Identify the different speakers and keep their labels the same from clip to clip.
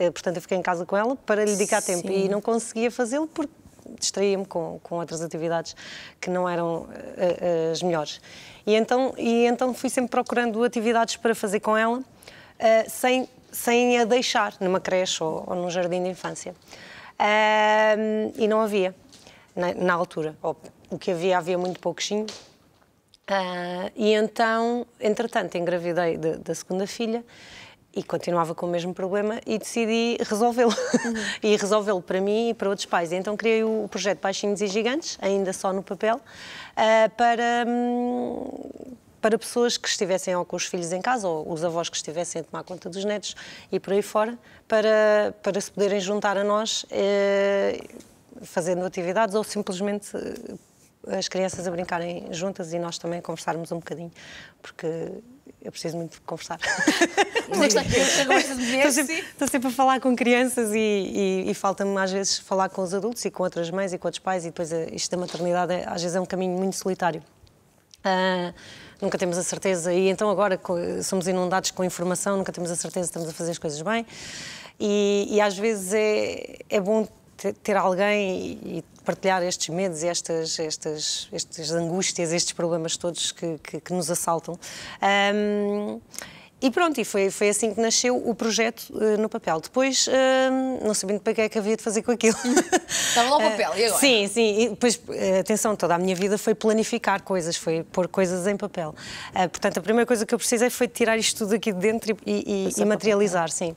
Speaker 1: Eh, portanto eu fiquei em casa com ela para lhe dedicar Sim. tempo e não conseguia fazê-lo porque distraía-me com, com outras atividades que não eram uh, as melhores. E então, e então fui sempre procurando atividades para fazer com ela, uh, sem, sem a deixar numa creche ou, ou num jardim de infância. Uh, e não havia, na, na altura. Ou, o que havia, havia muito pouquinho. Ah, e então, entretanto, engravidei da segunda filha e continuava com o mesmo problema e decidi resolvê-lo. Uhum. e resolvê-lo para mim e para outros pais. Então criei o projeto Baixinhos e Gigantes, ainda só no papel, eh, para, hum, para pessoas que estivessem ou com os filhos em casa ou os avós que estivessem a tomar conta dos netos e por aí fora, para, para se poderem juntar a nós eh, fazendo atividades ou simplesmente eh, as crianças a brincarem juntas e nós também a conversarmos um bocadinho, porque eu preciso muito conversar. É estou, sempre, estou sempre a falar com crianças e, e, e falta-me às vezes falar com os adultos e com outras mães e com outros pais e depois eh, isto da maternidade é, às vezes é um caminho muito solitário. Uh, nunca temos a certeza e então agora somos inundados com informação, nunca temos a certeza que estamos a fazer as coisas bem e, e às vezes é, é bom ter alguém e partilhar estes medos, estas, estas, estas angústias, estes problemas todos que, que, que nos assaltam. Um, e pronto, e foi, foi assim que nasceu o projeto uh, no papel. Depois, uh, não sabendo para que é que havia de fazer com aquilo. Estava lá o papel, e agora? Sim, sim. E depois, eh, atenção, toda a minha vida foi planificar coisas, foi pôr coisas em papel. Uh, portanto, a primeira coisa que eu precisei foi tirar isto tudo aqui de dentro e, e, e materializar, sim.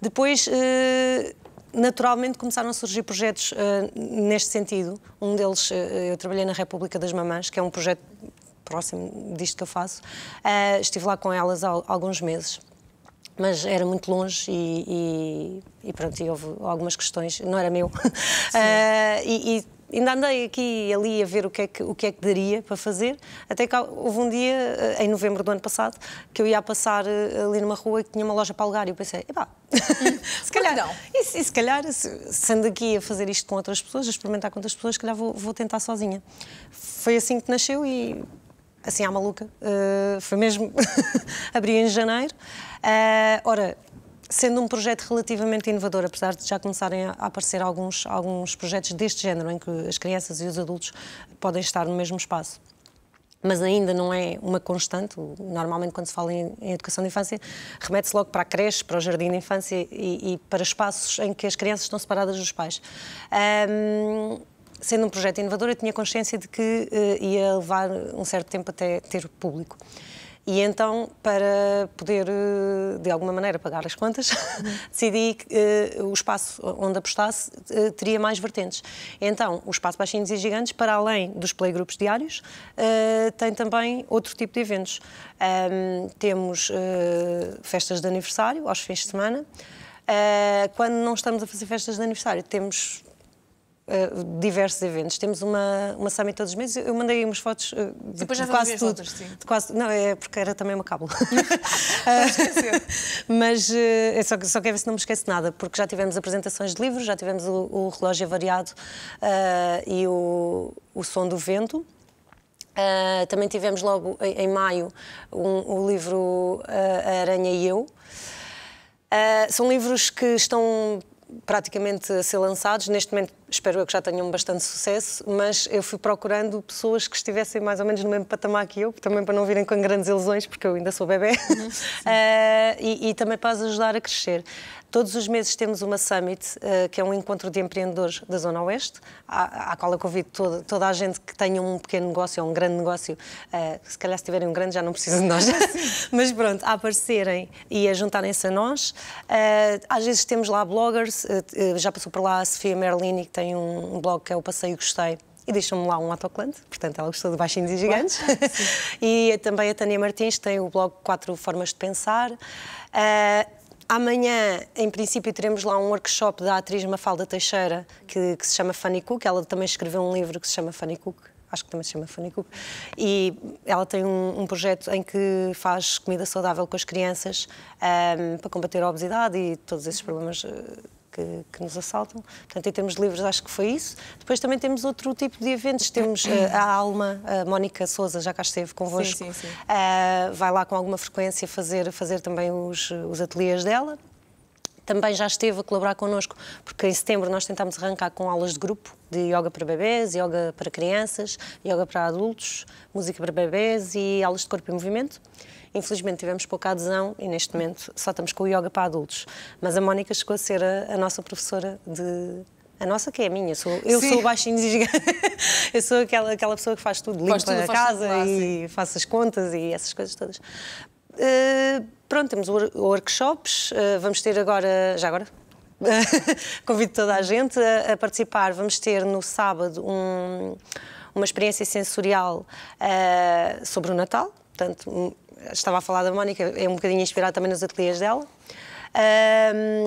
Speaker 1: Depois eh, naturalmente começaram a surgir projetos uh, neste sentido. Um deles, uh, eu trabalhei na República das Mamãs, que é um projeto próximo disto que eu faço. Uh, estive lá com elas há alguns meses. Mas era muito longe e, e, e pronto, e houve algumas questões, não era meu. e, e ainda andei aqui e ali a ver o que, é que, o que é que daria para fazer, até que houve um dia, eh, em novembro do ano passado, que eu ia passar eh, ali numa rua que tinha uma loja para alugar e eu pensei, epá, se calhar, não. E, e se calhar, sendo aqui a fazer isto com outras pessoas, a experimentar com outras pessoas, se calhar vou, vou tentar sozinha. Foi assim que nasceu e assim à maluca. Uh, foi mesmo. abri em janeiro. Uh, ora, sendo um projeto relativamente inovador, apesar de já começarem a aparecer alguns, alguns projetos deste género, em que as crianças e os adultos podem estar no mesmo espaço mas ainda não é uma constante. Normalmente, quando se fala em, em educação de infância, remete-se logo para a creche, para o jardim de infância e, e, para espaços em que as crianças estão separadas dos pais. Um, sendo um projeto inovador, eu tinha consciência de que uh, ia levar um certo tempo até ter público. E então, para poder, eh, de alguma maneira, pagar as contas, decidi que uh, o espaço onde apostasse uh, teria mais vertentes. Então, o espaço Baixinhos e Gigantes, para além dos playgroups diários, uh, tem também outro tipo de eventos. Um, temos festas de aniversário aos fins de semana. quando não estamos a fazer festas de aniversário, temos eh, diversos eventos. Temos uma, uma summit todos os meses. Eu mandei umas fotos uh, de, de quase tudo. Outras, de quase, não, é porque era também uma cábula. mas uh, eu só, só quero ver se não me esqueço nada, porque já tivemos apresentações de livros, já tivemos o, o relógio variado e o, o som do vento. também tivemos logo em, em maio um, o livro A Aranha e Eu. Uh, são livros que estão praticamente a ser lançados. Neste momento espero eu que já tenham bastante sucesso, mas eu fui procurando pessoas que estivessem mais ou menos no mesmo patamar que eu, também para não virem com grandes ilusões, porque eu ainda sou bebê, uhum, uh, e, e, também para as ajudar a crescer. Todos os meses temos uma summit, eh, que é um encontro de empreendedores da Zona Oeste, à, à qual eu convido toda, toda, a gente que tenha um pequeno negócio ou um grande negócio, eh, se calhar se tiverem um grande já não precisam de nós, mas pronto, a aparecerem e a juntarem-se a nós. Eh, às vezes temos lá bloggers, já passou por lá a Sofia Merlini, que tem um blog que é o Passeio Gostei, e deixam me lá um autoclante, portanto ela gostou de baixinhos e gigantes. e também a Tânia Martins tem o blog Quatro Formas de Pensar. Uh, Amanhã, em princípio, teremos lá um workshop da atriz Mafalda Teixeira, que, que se chama Fanny Cook. Ela também escreveu um livro que se chama Fanny Cook acho que também se chama Fanny Cook, e ela tem um, um projeto em que faz comida saudável com as crianças um, ehm, para combater a obesidade e todos esses problemas uh, que, que, nos assaltam. Portanto, em termos de livros, acho que foi isso. Depois também temos outro tipo de eventos. Temos uh, a Alma, a Mónica Souza, já cá esteve convosco. Sim, sim, sim. Uh, vai lá com alguma frequência fazer, fazer também os, os ateliês dela também já esteve a colaborar connosco, porque em setembro nós tentámos arrancar com aulas de grupo de yoga para bebés, yoga para crianças, yoga para adultos, música para bebés e aulas de corpo e movimento. Infelizmente tivemos pouca adesão e neste momento só estamos com o yoga para adultos. Mas a Mónica chegou a ser a, a nossa professora de a nossa que é a minha, sou, eu sou baixinho de gigante. eu sou aquela, aquela pessoa que faz tudo, limpa faz tudo, a casa tudo lá, e sim. faço as contas e essas coisas todas. Eh, pronto, temos workshops, eh, vamos ter agora, já agora, convido toda a gente a, a, participar. Vamos ter no sábado um, uma experiência sensorial uh, sobre o Natal. Portanto, estava a falar da Mónica, é um bocadinho inspirado também nos ateliês dela.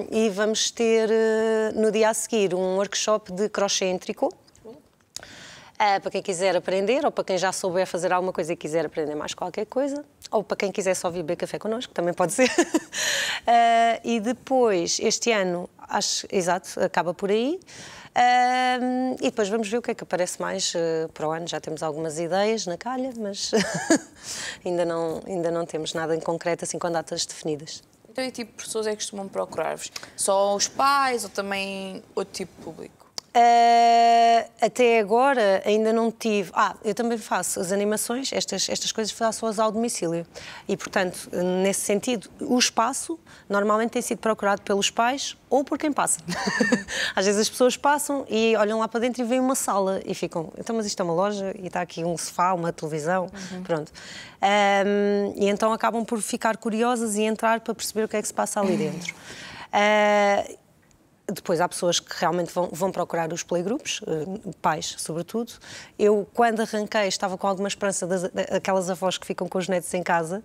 Speaker 1: e vamos ter uh, no dia a seguir um workshop de crochê em tricô Uh, para quem quiser aprender, ou para quem já souber fazer alguma coisa e quiser aprender mais qualquer coisa, ou para quem quiser só vir beber café connosco, também pode ser. uh, e depois, este ano, acho, exato, acaba por aí. Uh, e depois vamos ver o que é que aparece mais para o ano. Já temos algumas ideias na calha, mas ainda, não, ainda não temos nada em concreto, assim, com datas definidas.
Speaker 2: Então, que tipo de pessoas é que costumam procurar-vos? Só os pais ou também outro tipo de público?
Speaker 1: Uh, até agora ainda não tive. Ah, eu também faço as animações, estas, estas coisas faço-as ao domicílio. E, portanto, nesse sentido, o espaço normalmente tem sido procurado pelos pais ou por quem passa. Às vezes as pessoas passam e olham lá para dentro e veem uma sala e ficam, então, mas isto é uma loja e está aqui um sofá, uma televisão, uhum. pronto. Um, ehm, e então acabam por ficar curiosas e entrar para perceber o que é que se passa ali dentro. Uh, Depois há pessoas que realmente vão, vão procurar os playgroups, eh, pais sobretudo. Eu, quando arranquei, estava com alguma esperança das, daquelas avós que ficam com os netos em casa,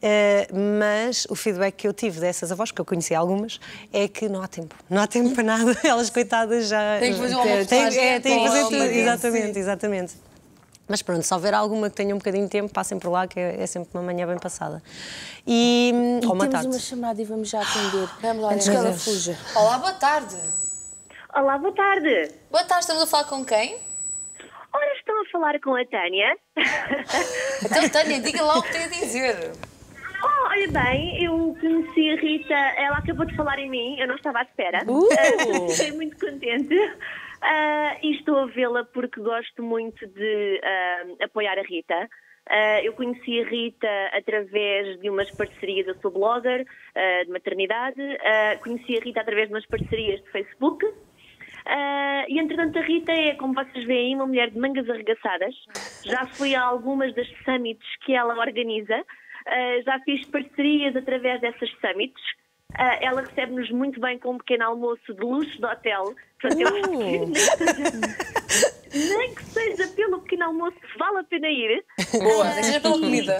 Speaker 1: eh, mas o feedback que eu tive dessas avós, que eu conheci algumas, é que não há tempo. Não há tempo para nada. Elas, coitadas, já... Tem que fazer uma tem, é, tem que fazer tudo. Exatamente, exatamente. Mas pronto, se houver alguma que tenha um bocadinho de tempo, passem por lá, que é, é sempre uma manhã bem passada. E, e uma oh, temos tarde. uma
Speaker 2: chamada e vamos já atender. Vamos lá, Antes que ela fuja. Olá, boa tarde. Olá, boa tarde. Boa tarde, estamos a falar com quem? Ora, estou a falar com a Tânia. então, Tânia, diga lá o que tem a dizer. Oh, olha bem, eu conheci a Rita, ela acabou de falar em mim, eu não estava à espera. Uh! Fiquei muito contente. Uh, e estou a vê-la porque gosto muito de uh, apoiar a Rita. Uh, eu conheci a Rita através de umas parcerias, eu sou blogger de maternidade, conheci a Rita através de umas parcerias de Facebook. e entretanto a Rita é, como vocês veem, uma mulher de mangas arregaçadas. Já fui a algumas das summits que ela organiza, já fiz parcerias através dessas summits. Ah, ela recebe-nos muito bem com um pequeno almoço de luxo de hotel. Portanto, eu uh! nem que, seja, pelo pequeno almoço vale a pena ir. Boa, nem ah, seja pela comida.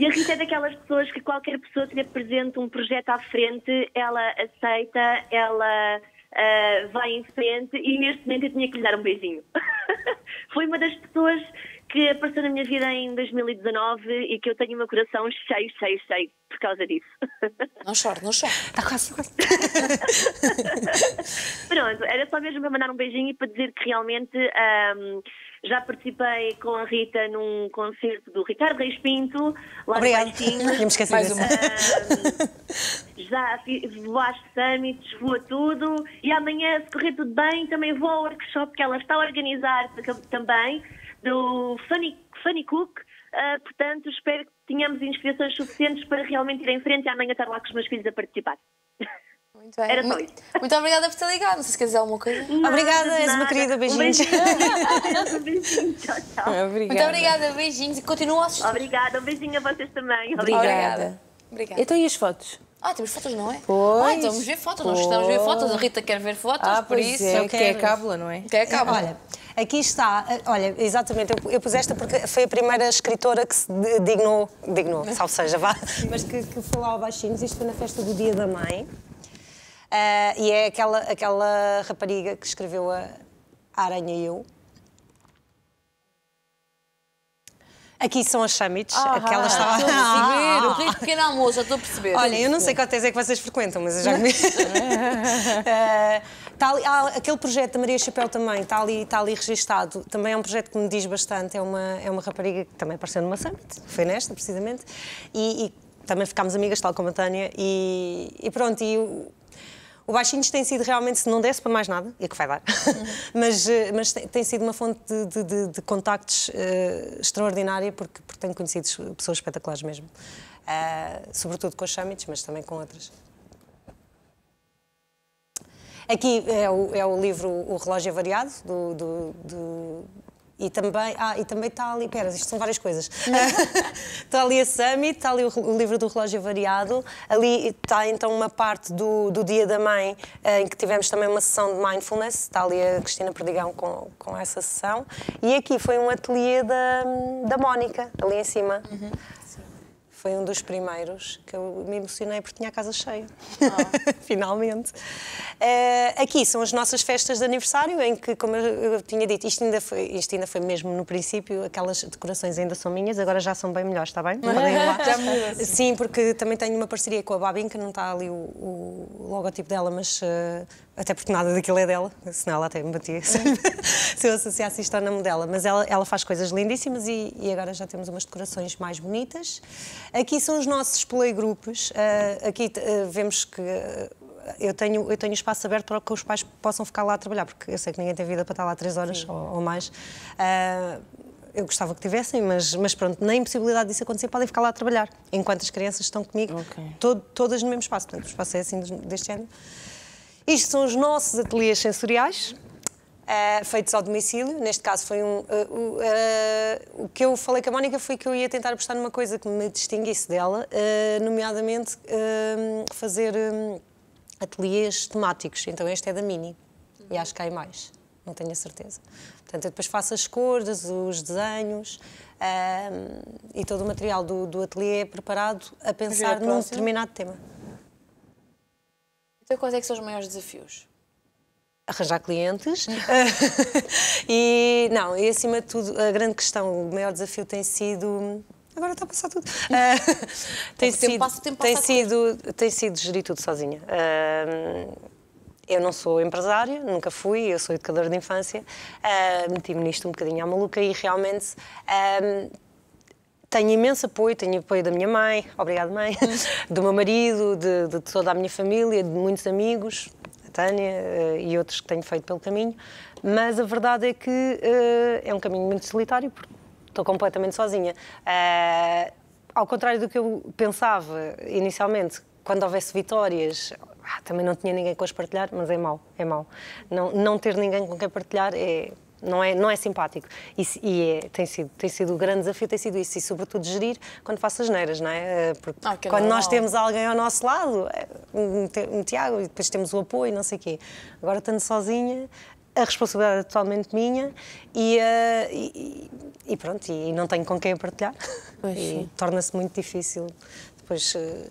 Speaker 2: E a Rita é daquelas pessoas que qualquer pessoa que lhe apresente um projeto à frente, ela aceita, ela uh, vai em frente e neste momento eu tinha que lhe dar um beijinho. Foi uma das pessoas que apareceu na minha vida em 2019 e que eu tenho o meu coração cheio, cheio, cheio por causa disso. Não chore, não chore. Está quase. Pronto, era só mesmo para mandar um beijinho e para dizer que realmente um, já participei com a Rita num concerto do Ricardo Reis Pinto. Lá Obrigada. Tínhamos esquecido Mais uma. Um, já vou às summits, vou a tudo. E amanhã, se correr tudo bem, também vou ao workshop que ela está a organizar também do Funny, Funny Cook. Uh, portanto, espero que tenhamos inspirações suficientes para realmente ir em frente e amanhã estar lá com os meus filhos a participar. Muito bem. Era muito, muito obrigada por ter ligado. Não sei se quer dizer alguma coisa. obrigada, és uma querida. Beijinhos. Um beijinho. Tchau,
Speaker 1: tchau. Obrigada. Muito
Speaker 2: obrigada, beijinhos. E continua a assistir. Obrigada, um beijinho a vocês também. Obrigada. obrigada. obrigada. Então,
Speaker 1: e as fotos?
Speaker 2: Ah, temos fotos, não é?
Speaker 1: Pois. Ah, então vamos ver fotos. Pois. Nós estamos a ver fotos. A Rita quer ver fotos, ah, por isso. É o que é cábula, não é? Que é, é cábula. Olha, Aqui está, eh, olha, exatamente, eu, eu pus esta porque foi a primeira escritora que se dignou, dignou, salve seja, vá, mas que, que foi ao Baixinhos, isto foi na festa do Dia da Mãe, uh, e é aquela, aquela rapariga que escreveu a Aranha e Eu. Aqui são as summits, ah, aquela ah, estava... Ah, pequeno almoço, já estou a perceber. Olha, eu não sei hotéis é que vocês frequentam, mas eu já comi. uh, ali, há ah, aquele projeto da Maria Chapéu também, está ali, está ali registado. Também é um projeto que me diz bastante. É uma, é uma rapariga que também apareceu numa summit, foi nesta, precisamente. E, e também ficámos amigas, tal como a Tânia. E, e pronto, e o Baixinhos tem sido realmente, se não desse para mais nada, e é que vai dar, mas, eh, mas tem, sido uma fonte de, de, de, contactos uh, extraordinária, porque, porque tenho conhecido pessoas espetaculares mesmo. Uh, sobretudo com os summits, mas também com outras. Aqui é o, é o livro O Relógio Variado, do, do, do e também, ah, e também está ali, pera, isto são várias coisas. está ali a Summit, está ali o, o, livro do relógio variado, ali está então uma parte do, do Dia da Mãe, em que tivemos também uma sessão de mindfulness, está ali a Cristina Perdigão com, com essa sessão. E aqui foi um ateliê da, da Mónica, ali em cima. Uhum. Foi um dos primeiros que eu me emocionei porque tinha a casa cheia. Ah. Finalmente. Uh, aqui são as nossas festas de aniversário, em que, como eu, eu, tinha dito, isto ainda, foi, isto ainda foi mesmo no princípio, aquelas decorações ainda são minhas, agora já são bem melhores, está bem? Podem lá. Sim, porque também tenho uma parceria com a Babin, que não está ali o, o logotipo dela, mas uh, até porque nada daquilo é dela, senão ela até me batia. se eu associasse isto à nome mas ela, ela faz coisas lindíssimas e, e agora já temos umas decorações mais bonitas. Aqui são os nossos playgroups, uh, ah, aqui uh, vemos que ah, eu tenho, eu tenho espaço aberto para que os pais possam ficar lá a trabalhar, porque eu sei que ninguém tem vida para estar lá três horas ou, ou, mais. Uh, eu gostava que tivessem, mas, mas pronto, na impossibilidade disso acontecer, podem ficar lá a trabalhar, enquanto as crianças estão comigo, okay. todo, todas no mesmo espaço. Portanto, o espaço é assim deste ano. Isto são os nossos ateliês sensoriais uh, eh, feitos ao domicílio. Neste caso, foi um. Uh, o que eu falei com a Mónica foi que eu ia tentar apostar numa coisa que me distinguisse dela, nomeadamente fazer um, ateliês temáticos. Então, este é da Mini uhum. e acho que há mais não tenho a certeza. Portanto, eu depois faço as cores, os desenhos um, e todo o material do, do ateliê é preparado a pensar num determinado tema.
Speaker 2: Então, quais é que são os maiores desafios?
Speaker 1: arranjar clientes e não, e acima de tudo a grande questão, o maior desafio tem sido agora está a passar tudo. Uh, tem, é sido, tempo passa, tempo tem, sido, tem sido gerir tudo sozinha. Uh, eu não sou empresária, nunca fui, eu sou educadora de infância, uh, meti-me nisto um bocadinho à maluca e realmente uh, tenho imenso apoio, tenho apoio da minha mãe, obrigado mãe, hum. do meu marido, de, de toda a minha família, de muitos amigos, eh, e outros que tenho feito pelo caminho, mas a verdade é que eh, é um caminho muito solitário, porque estou completamente sozinha. Eh, ao contrário do que eu pensava inicialmente, quando houvesse vitórias, ah, também não tinha ninguém com as partilhar, mas é mau, é mau. Não, não ter ninguém com quem partilhar é não é, não é simpático. E, e é, tem, sido, tem sido o um grande desafio, tem sido isso, e sobretudo gerir quando faço as neiras, não é? Eh, porque ah, quando normal. nós temos alguém ao nosso lado, eh, um, um Tiago, e depois temos o apoio, não sei o quê. Agora, estando sozinha, a responsabilidade é totalmente minha e, uh, e, e, pronto, e não tenho com quem a partilhar. Pois e torna-se muito difícil depois uh,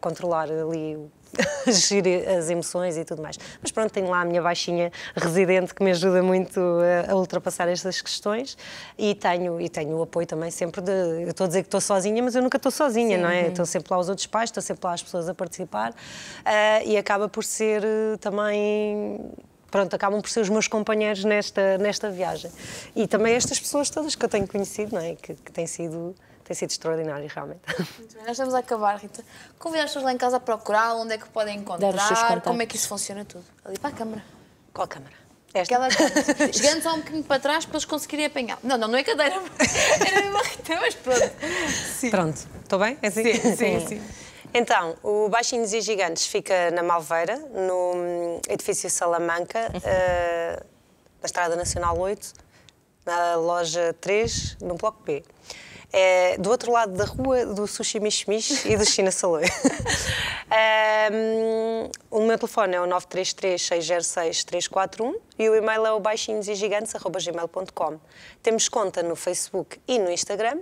Speaker 1: controlar ali o gerir as emoções e tudo mais. Mas pronto, tenho lá a minha baixinha residente que me ajuda muito eh, a, ultrapassar estas questões e tenho, e tenho o apoio também sempre de. Eu estou a dizer que estou sozinha, mas eu nunca estou sozinha, Sim. não é? Estou sempre lá os outros pais, estou sempre lá as pessoas a participar uh, e acaba por ser eh, também pronto, acabam por ser os meus companheiros nesta, nesta viagem. E também estas pessoas todas que eu tenho conhecido, não é? Que, que têm sido tem sido extraordinário, realmente.
Speaker 2: Muito bem, nós estamos a acabar, Rita. Convidar as pessoas lá em casa a procurar onde é que podem encontrar, como é que isso funciona tudo. Ali para a câmara.
Speaker 1: Qual câmara? Esta.
Speaker 2: chegando só um bocadinho para
Speaker 1: trás para eles conseguirem apanhar. Não, não, não é cadeira. Era mesmo a Rita, mas pronto. Sim. Pronto, estou bem? É assim? Sim, sim, sim. Então, o Baixinhos e Gigantes fica na Malveira, no hum, edifício Salamanca, uhum. Eh, na Estrada Nacional 8, na loja 3, no bloco B é do outro lado da rua do Sushi Mish e do China Saloon. um, o meu telefone é o 933-606-341 e o e-mail é o baixinhosigigantes.gmail.com. Temos conta no Facebook e no Instagram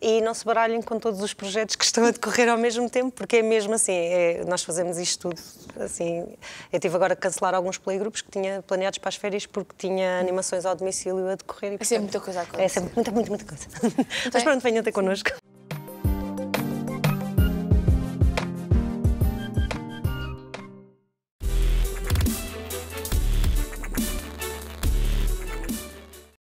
Speaker 1: e não se baralhem com todos os projetos que estão a decorrer ao mesmo tempo, porque é mesmo assim, é, nós fazemos isto tudo assim. Eu tive agora a cancelar alguns playgroups que tinha planeados para as férias porque tinha animações ao domicílio a decorrer. E, portanto, é sempre muita coisa a acontecer. É sempre muita, muita, muita coisa. Mas pronto, venham até connosco.